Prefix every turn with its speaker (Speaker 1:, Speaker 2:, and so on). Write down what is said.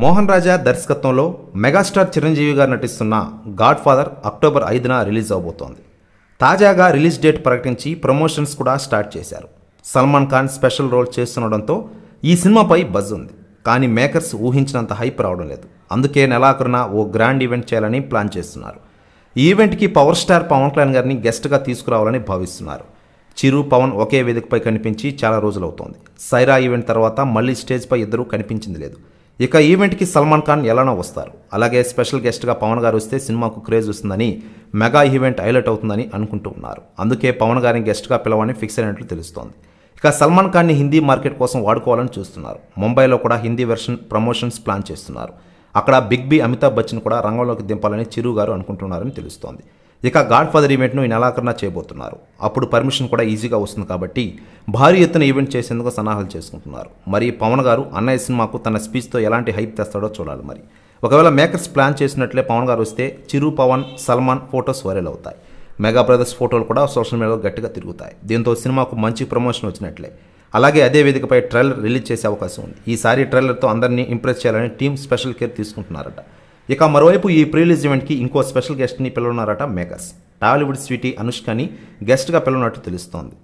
Speaker 1: మోహన్ రాజా దర్శకత్వంలో మెగాస్టార్ చిరంజీవి గారు నటిస్తున్న God Father October ఐదున రిలీజ్ అవబోతోంది తాజాగా రిలీజ్ డేట్ ప్రకటించి ప్రమోషన్స్ కూడా స్టార్ట్ చేశారు సల్మాన్ ఖాన్ స్పెషల్ రోల్ చేస్తుండడంతో ఈ సినిమాపై బజ్ ఉంది కానీ మేకర్స్ ఊహించినంత హైప్ రావడం లేదు అందుకే నెలాఖరున ఓ గ్రాండ్ ఈవెంట్ చేయాలని ప్లాన్ చేస్తున్నారు ఈ ఈవెంట్కి పవర్ స్టార్ పవన్ కళ్యాణ్ గారిని గెస్ట్గా తీసుకురావాలని భావిస్తున్నారు చిరు పవన్ ఒకే వేదికపై కనిపించి చాలా రోజులవుతోంది సైరా ఈవెంట్ తర్వాత మళ్ళీ స్టేజ్పై ఇద్దరూ కనిపించింది లేదు ఇక ఈవెంట్కి సల్మాన్ ఖాన్ ఎలానో వస్తారు అలాగే స్పెషల్ గెస్ట్గా పవన్ గారు వస్తే సినిమాకు క్రేజ్ వస్తుందని మెగా ఈవెంట్ హైలైట్ అవుతుందని అనుకుంటూ ఉన్నారు అందుకే పవన్ గారిని గెస్ట్గా పిలవని ఫిక్స్ అయినట్లు తెలుస్తోంది ఇక సల్మాన్ ఖాన్ని హిందీ మార్కెట్ కోసం వాడుకోవాలని చూస్తున్నారు ముంబైలో కూడా హిందీ వెర్షన్ ప్రమోషన్స్ ప్లాన్ చేస్తున్నారు అక్కడ బిగ్ బి అమితాబ్ బచ్చన్ కూడా రంగంలోకి దింపాలని చిరు గారు అనుకుంటున్నారని తెలుస్తోంది ఇక గాడ్ ఫాదర్ ఈవెంట్ను ఈ నెలాఖరున చేయబోతున్నారు అప్పుడు పర్మిషన్ కూడా ఈజీగా వస్తుంది కాబట్టి భారీ ఎత్తున ఈవెంట్ చేసేందుకు సన్నాహాలు చేసుకుంటున్నారు మరి పవన్ గారు అన్నయ్య సినిమాకు తన స్పీచ్తో ఎలాంటి హైప్ తెస్తాడో చూడాలి మరి ఒకవేళ మేకర్స్ ప్లాన్ చేసినట్లే పవన్ గారు వస్తే చిరు పవన్ సల్మాన్ ఫొటోస్ వైరల్ అవుతాయి మెగా బ్రదర్స్ ఫోటోలు కూడా సోషల్ మీడియాలో గట్టిగా తిరుగుతాయి దీంతో సినిమాకు మంచి ప్రమోషన్ వచ్చినట్లే అలాగే అదే వేదికపై ట్రైలర్ రిలీజ్ చేసే అవకాశం ఉంది ఈసారి ట్రైలర్తో అందరినీ ఇంప్రెస్ చేయాలని టీం స్పెషల్ కేర్ తీసుకుంటున్నారట ఇక మరోవైపు ఈ ప్రీలీజ్ ఈవెంట్కి ఇంకో స్పెషల్ గెస్ట్ని పిలవన్నారట మేకర్స్ టాలీవుడ్ స్వీటీ అనుష్కని గెస్ట్గా పిలవనట్టు తెలుస్తోంది